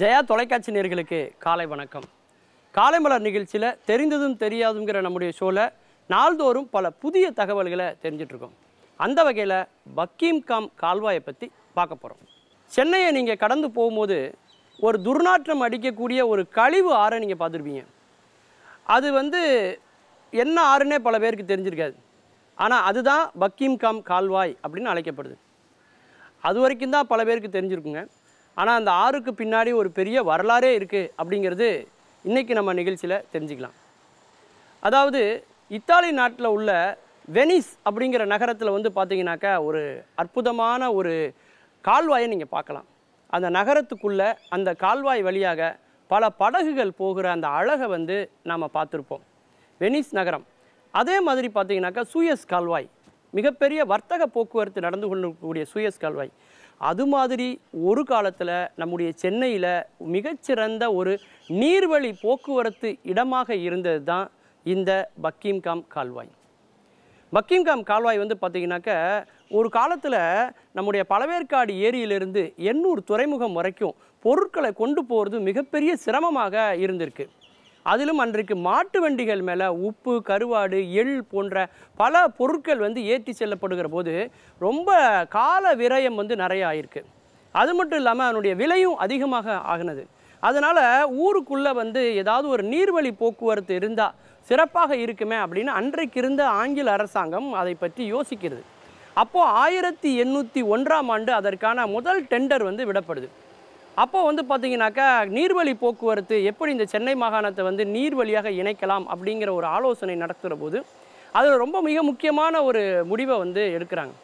ஜெயா தொலைக்காட்சி நேர்களுக்கு காலை வணக்கம் காலை மலர் நிகழ்ச்சியில் தெரிந்ததும் தெரியாதுங்கிற நம்முடைய ஷோவில் நாள்தோறும் பல புதிய தகவல்களை தெரிஞ்சிட்ருக்கோம் அந்த வகையில் பக்கீம் காம் கால்வாயை பற்றி பார்க்க போகிறோம் சென்னையை நீங்கள் கடந்து போகும்போது ஒரு துர்நாற்றம் அடிக்கக்கூடிய ஒரு கழிவு ஆறை நீங்கள் பார்த்துருப்பீங்க அது வந்து என்ன ஆறுன்னே பல பேருக்கு தெரிஞ்சிருக்காது ஆனால் அதுதான் பக்கீம் காம் கால்வாய் அப்படின்னு அழைக்கப்படுது அது வரைக்கும் தான் பல பேருக்கு தெரிஞ்சிருக்குங்க ஆனால் அந்த ஆறுக்கு பின்னாடி ஒரு பெரிய வரலாறே இருக்குது அப்படிங்கிறது இன்றைக்கி நம்ம நிகழ்ச்சியில் தெரிஞ்சுக்கலாம் அதாவது இத்தாலி நாட்டில் உள்ள வெனிஸ் அப்படிங்கிற நகரத்தில் வந்து பார்த்தீங்கன்னாக்கா ஒரு அற்புதமான ஒரு கால்வாயை நீங்கள் பார்க்கலாம் அந்த நகரத்துக்குள்ளே அந்த கால்வாய் வழியாக பல படகுகள் போகிற அந்த அழகை வந்து நாம் பார்த்துருப்போம் வெனிஸ் நகரம் அதே மாதிரி பார்த்தீங்கன்னாக்கா சூயஸ் கால்வாய் மிகப்பெரிய வர்த்தக போக்குவரத்து நடந்து கொள்ளக்கூடிய சூயஸ் கால்வாய் அது மாதிரி ஒரு காலத்தில் நம்முடைய சென்னையில் மிகச்சிறந்த ஒரு நீர்வழி போக்குவரத்து இடமாக இருந்தது தான் இந்த பக்கீம்காம் கால்வாய் பக்கீம்காம் கால்வாய் வந்து பார்த்திங்கனாக்க ஒரு காலத்தில் நம்முடைய பழவேற்காடு ஏரியிலிருந்து எண்ணூர் துறைமுகம் வரைக்கும் பொருட்களை கொண்டு போகிறது மிகப்பெரிய சிரமமாக இருந்திருக்கு அதிலும் அன்றைக்கு மாட்டு வண்டிகள் மேலே உப்பு கருவாடு எள் போன்ற பல பொருட்கள் வந்து ஏற்றி செல்லப்படுகிற போது ரொம்ப கால விரயம் வந்து நிறைய ஆயிருக்கு அது மட்டும் இல்லாமல் அதனுடைய விலையும் அதிகமாக ஆகினது அதனால் ஊருக்குள்ளே வந்து ஏதாவது ஒரு நீர்வழி போக்குவரத்து இருந்தால் சிறப்பாக இருக்குமே அப்படின்னு அன்றைக்கு இருந்த ஆங்கில அரசாங்கம் அதை பற்றி யோசிக்கிறது அப்போது ஆயிரத்தி எண்ணூற்றி ஒன்றாம் ஆண்டு அதற்கான முதல் டெண்டர் வந்து விடப்படுது அப்போ வந்து பார்த்தீங்கன்னாக்கா நீர்வழி போக்குவரத்து எப்படி இந்த சென்னை மாகாணத்தை வந்து நீர்வழியாக இணைக்கலாம் அப்படிங்கிற ஒரு ஆலோசனை நடத்துகிற போது அதில் ரொம்ப மிக முக்கியமான ஒரு முடிவை வந்து எடுக்கிறாங்க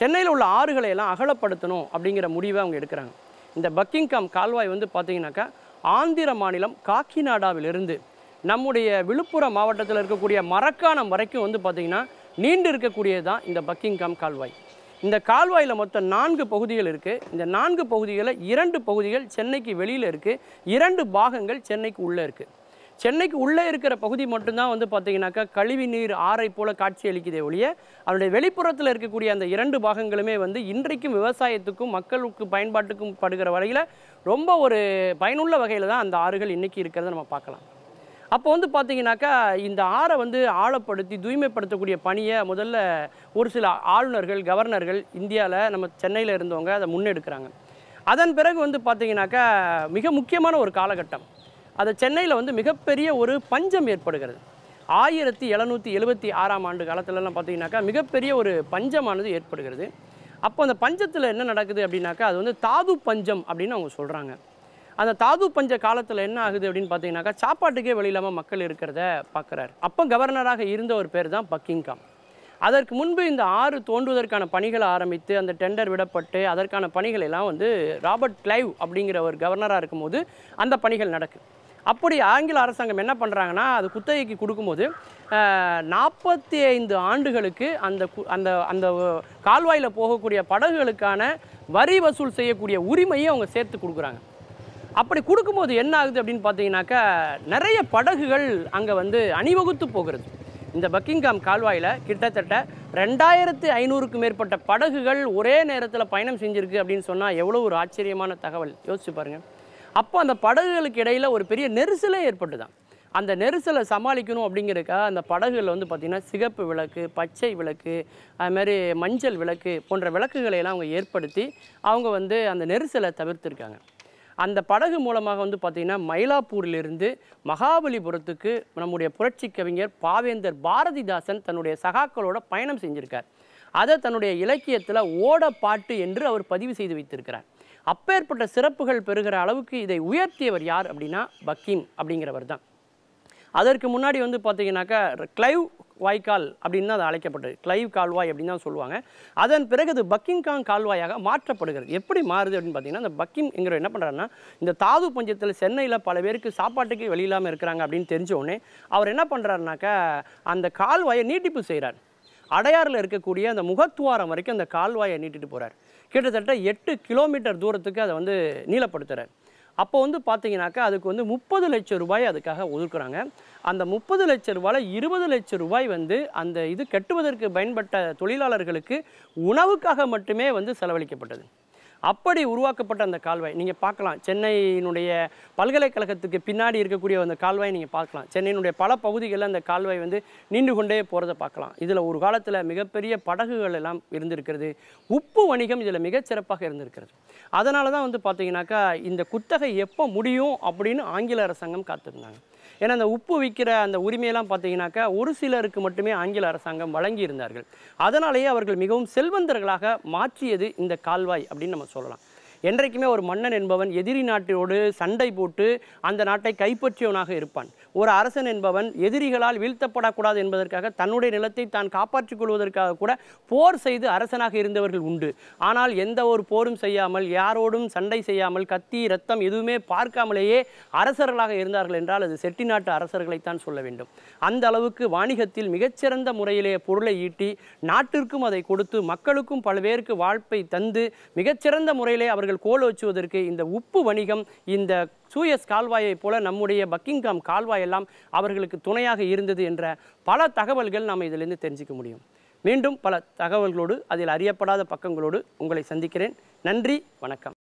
சென்னையில் உள்ள ஆறுகளை எல்லாம் அகலப்படுத்தணும் அப்படிங்கிற முடிவை அவங்க எடுக்கிறாங்க இந்த பக்கிங்காம் கால்வாய் வந்து பார்த்தீங்கன்னாக்கா ஆந்திர மாநிலம் காக்கிநாடாவிலிருந்து நம்முடைய விழுப்புரம் மாவட்டத்தில் இருக்கக்கூடிய மரக்காணம் வரைக்கும் வந்து பார்த்திங்கன்னா நீண்டு இருக்கக்கூடியது தான் இந்த பக்கிங்காம் கால்வாய் இந்த கால்வாயில் மொத்தம் நான்கு பகுதிகள் இருக்குது இந்த நான்கு பகுதிகளில் இரண்டு பகுதிகள் சென்னைக்கு வெளியில் இருக்குது இரண்டு பாகங்கள் சென்னைக்கு உள்ளே இருக்குது சென்னைக்கு உள்ளே இருக்கிற பகுதி மட்டும்தான் வந்து பார்த்தீங்கன்னாக்கா கழிவு நீர் ஆறை போல காட்சி அளிக்குதே ஒழிய அதனுடைய வெளிப்புறத்தில் இருக்கக்கூடிய அந்த இரண்டு பாகங்களுமே வந்து இன்றைக்கும் விவசாயத்துக்கும் மக்களுக்கு பயன்பாட்டுக்கும் படுகிற வகையில் ரொம்ப ஒரு பயனுள்ள வகையில் தான் அந்த ஆறுகள் இன்றைக்கி இருக்கிறத நம்ம பார்க்கலாம் அப்போ வந்து பார்த்தீங்கன்னாக்கா இந்த ஆறை வந்து ஆழப்படுத்தி தூய்மைப்படுத்தக்கூடிய பணியை முதல்ல ஒரு சில ஆளுநர்கள் கவர்னர்கள் இந்தியாவில் நம்ம சென்னையில் இருந்தவங்க அதை முன்னெடுக்கிறாங்க அதன் பிறகு வந்து பார்த்திங்கனாக்கா மிக முக்கியமான ஒரு காலகட்டம் அதை சென்னையில் வந்து மிகப்பெரிய ஒரு பஞ்சம் ஏற்படுகிறது ஆயிரத்தி எழுநூற்றி எழுபத்தி ஆறாம் ஆண்டு காலத்துலலாம் பார்த்தீங்கன்னாக்கா மிகப்பெரிய ஒரு பஞ்சமானது ஏற்படுகிறது அப்போ அந்த பஞ்சத்தில் என்ன நடக்குது அப்படின்னாக்கா அது வந்து தாது பஞ்சம் அப்படின்னு அவங்க சொல்கிறாங்க அந்த தாது பஞ்ச காலத்தில் என்ன ஆகுது அப்படின்னு பார்த்தீங்கனாக்கா சாப்பாட்டுக்கே வெளியில்லாமல் மக்கள் இருக்கிறத பார்க்குறாரு அப்போ கவர்னராக இருந்த ஒரு பேர் தான் பக்கிங்காம் அதற்கு முன்பு இந்த ஆறு தோன்றுவதற்கான பணிகளை ஆரம்பித்து அந்த டெண்டர் விடப்பட்டு அதற்கான பணிகள் எல்லாம் வந்து ராபர்ட் கிளைவ் அப்படிங்கிற ஒரு கவர்னராக இருக்கும்போது அந்த பணிகள் நடக்கு அப்படி ஆங்கில அரசாங்கம் என்ன பண்ணுறாங்கன்னா அது குத்தகைக்கு கொடுக்கும்போது நாற்பத்தி ஐந்து ஆண்டுகளுக்கு அந்த அந்த அந்த கால்வாயில் போகக்கூடிய படகுகளுக்கான வரி வசூல் செய்யக்கூடிய உரிமையை அவங்க சேர்த்து கொடுக்குறாங்க அப்படி கொடுக்கும்போது என்ன ஆகுது அப்படின்னு பார்த்தீங்கன்னாக்கா நிறைய படகுகள் அங்கே வந்து அணிவகுத்து போகிறது இந்த பக்கிங்காம் கால்வாயில் கிட்டத்தட்ட ரெண்டாயிரத்து ஐநூறுக்கு மேற்பட்ட படகுகள் ஒரே நேரத்தில் பயணம் செஞ்சுருக்கு அப்படின்னு சொன்னால் எவ்வளோ ஒரு ஆச்சரியமான தகவல் யோசிச்சு பாருங்கள் அப்போ அந்த படகுகளுக்கு இடையில் ஒரு பெரிய நெரிசலே ஏற்பட்டு தான் அந்த நெரிசலை சமாளிக்கணும் அப்படிங்கிறக்கா அந்த படகுகளில் வந்து பார்த்திங்கன்னா சிகப்பு விளக்கு பச்சை விளக்கு அதுமாரி மஞ்சள் விளக்கு போன்ற விளக்குகளை எல்லாம் அவங்க ஏற்படுத்தி அவங்க வந்து அந்த நெரிசலை தவிர்த்துருக்காங்க அந்த படகு மூலமாக வந்து பார்த்திங்கன்னா மயிலாப்பூரிலிருந்து மகாபலிபுரத்துக்கு நம்முடைய புரட்சி கவிஞர் பாவேந்தர் பாரதிதாசன் தன்னுடைய சகாக்களோட பயணம் செஞ்சுருக்கார் அதை தன்னுடைய இலக்கியத்தில் ஓடப்பாட்டு என்று அவர் பதிவு செய்து வைத்திருக்கிறார் அப்பேற்பட்ட சிறப்புகள் பெறுகிற அளவுக்கு இதை உயர்த்தியவர் யார் அப்படின்னா பக்கீம் அப்படிங்கிறவர் தான் அதற்கு முன்னாடி வந்து பார்த்தீங்கன்னாக்கா கிளைவ் வாய்க்கால் அப்படின்னு தான் அது அழைக்கப்பட்டது கிளைவ் கால்வாய் அப்படின்னு தான் சொல்லுவாங்க அதன் பிறகு அது பக்கிங்காங் கால்வாயாக மாற்றப்படுகிறது எப்படி மாறுது அப்படின்னு பார்த்தீங்கன்னா அந்த பக்கிங்கிறவர் என்ன பண்ணுறாருன்னா இந்த தாது பஞ்சத்தில் சென்னையில் பல பேருக்கு சாப்பாட்டுக்கு வெளியில்லாமல் இருக்கிறாங்க அப்படின்னு தெரிஞ்ச உடனே அவர் என்ன பண்ணுறாருனாக்கா அந்த கால்வாயை நீட்டிப்பு செய்கிறார் அடையாறில் இருக்கக்கூடிய அந்த முகத்துவாரம் வரைக்கும் அந்த கால்வாயை நீட்டிட்டு போகிறார் கிட்டத்தட்ட எட்டு கிலோமீட்டர் தூரத்துக்கு அதை வந்து நீளப்படுத்துகிறார் அப்போ வந்து பார்த்தீங்கன்னாக்கா அதுக்கு வந்து முப்பது லட்சம் ரூபாய் அதுக்காக ஒதுக்குறாங்க அந்த முப்பது லட்சம் ரூபாயில் இருபது லட்சம் ரூபாய் வந்து அந்த இது கட்டுவதற்கு பயன்பட்ட தொழிலாளர்களுக்கு உணவுக்காக மட்டுமே வந்து செலவழிக்கப்பட்டது அப்படி உருவாக்கப்பட்ட அந்த கால்வாய் நீங்கள் பார்க்கலாம் சென்னையினுடைய பல்கலைக்கழகத்துக்கு பின்னாடி இருக்கக்கூடிய அந்த கால்வாய் நீங்கள் பார்க்கலாம் சென்னையினுடைய பல பகுதிகளில் அந்த கால்வாய் வந்து நின்று கொண்டே போகிறத பார்க்கலாம் இதில் ஒரு காலத்தில் மிகப்பெரிய படகுகள் எல்லாம் இருந்திருக்கிறது உப்பு வணிகம் இதில் மிகச்சிறப்பாக இருந்திருக்கிறது அதனால தான் வந்து பார்த்தீங்கன்னாக்கா இந்த குத்தகை எப்போ முடியும் அப்படின்னு ஆங்கில அரசாங்கம் காத்திருந்தாங்க ஏன்னா அந்த உப்பு விற்கிற அந்த உரிமையெல்லாம் பார்த்தீங்கன்னாக்கா ஒரு சிலருக்கு மட்டுமே ஆங்கில அரசாங்கம் வழங்கியிருந்தார்கள் அதனாலேயே அவர்கள் மிகவும் செல்வந்தர்களாக மாற்றியது இந்த கால்வாய் அப்படின்னு நம்ம சொல்லலாம் என்றைக்குமே ஒரு மன்னன் என்பவன் எதிரி நாட்டோடு சண்டை போட்டு அந்த நாட்டை கைப்பற்றியவனாக இருப்பான் ஒரு அரசன் என்பவன் எதிரிகளால் வீழ்த்தப்படக்கூடாது என்பதற்காக தன்னுடைய நிலத்தை தான் காப்பாற்றிக் கொள்வதற்காக கூட போர் செய்து அரசனாக இருந்தவர்கள் உண்டு ஆனால் எந்த ஒரு போரும் செய்யாமல் யாரோடும் சண்டை செய்யாமல் கத்தி ரத்தம் எதுவுமே பார்க்காமலேயே அரசர்களாக இருந்தார்கள் என்றால் அது செட்டிநாட்டு அரசர்களைத்தான் சொல்ல வேண்டும் அந்த அளவுக்கு வாணிகத்தில் மிகச்சிறந்த முறையிலே பொருளை ஈட்டி நாட்டிற்கும் அதை கொடுத்து மக்களுக்கும் பல்வேறுக்கு வாழ்ப்பை தந்து மிகச்சிறந்த முறையிலே அவர்கள் அவர்கள் கோலோச்சுவதற்கு இந்த உப்பு வணிகம் இந்த சூயஸ் கால்வாயைப் போல நம்முடைய பக்கிங்காம் கால்வாயெல்லாம் அவர்களுக்கு துணையாக இருந்தது என்ற பல தகவல்கள் நாம் இதிலிருந்து தெரிஞ்சிக்க முடியும் மீண்டும் பல தகவல்களோடு அதில் அறியப்படாத பக்கங்களோடு உங்களை சந்திக்கிறேன் நன்றி வணக்கம்